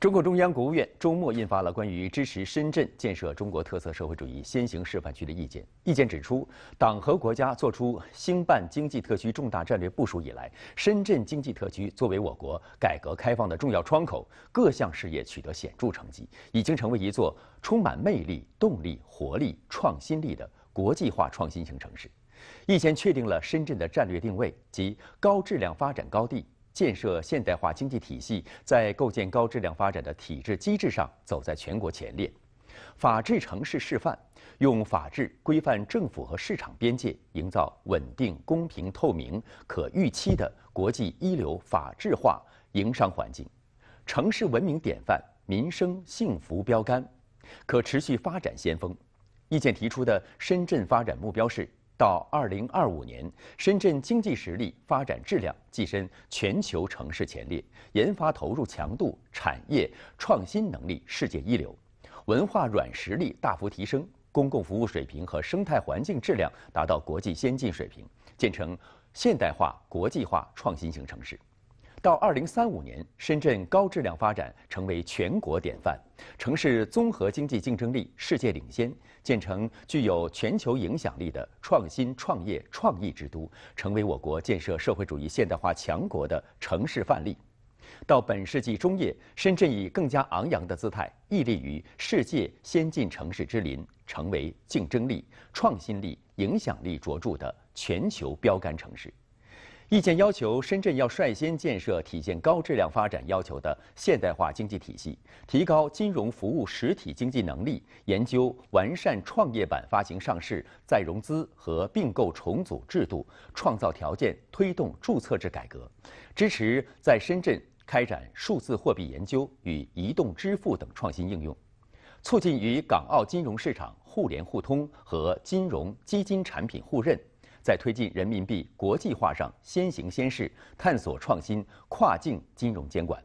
中共中央、国务院周末印发了关于支持深圳建设中国特色社会主义先行示范区的意见。意见指出，党和国家作出兴办经济特区重大战略部署以来，深圳经济特区作为我国改革开放的重要窗口，各项事业取得显著成绩，已经成为一座充满魅力、动力、活力、创新力的国际化创新型城市。意见确定了深圳的战略定位及高质量发展高地。建设现代化经济体系，在构建高质量发展的体制机制上走在全国前列；法治城市示范，用法治规范政府和市场边界，营造稳定、公平、透明、可预期的国际一流法治化营商环境；城市文明典范、民生幸福标杆、可持续发展先锋。意见提出的深圳发展目标是。到二零二五年，深圳经济实力、发展质量跻身全球城市前列，研发投入强度、产业创新能力世界一流，文化软实力大幅提升，公共服务水平和生态环境质量达到国际先进水平，建成现代化、国际化、创新型城市。到二零三五年，深圳高质量发展成为全国典范，城市综合经济竞争力世界领先，建成具有全球影响力的创新创业创意之都，成为我国建设社会主义现代化强国的城市范例。到本世纪中叶，深圳以更加昂扬的姿态屹立于世界先进城市之林，成为竞争力、创新力、影响力卓著的全球标杆城市。意见要求深圳要率先建设体现高质量发展要求的现代化经济体系，提高金融服务实体经济能力，研究完善创业板发行上市、再融资和并购重组制度，创造条件推动注册制改革，支持在深圳开展数字货币研究与移动支付等创新应用，促进与港澳金融市场互联互通和金融基金产品互认。在推进人民币国际化上先行先试，探索创新跨境金融监管。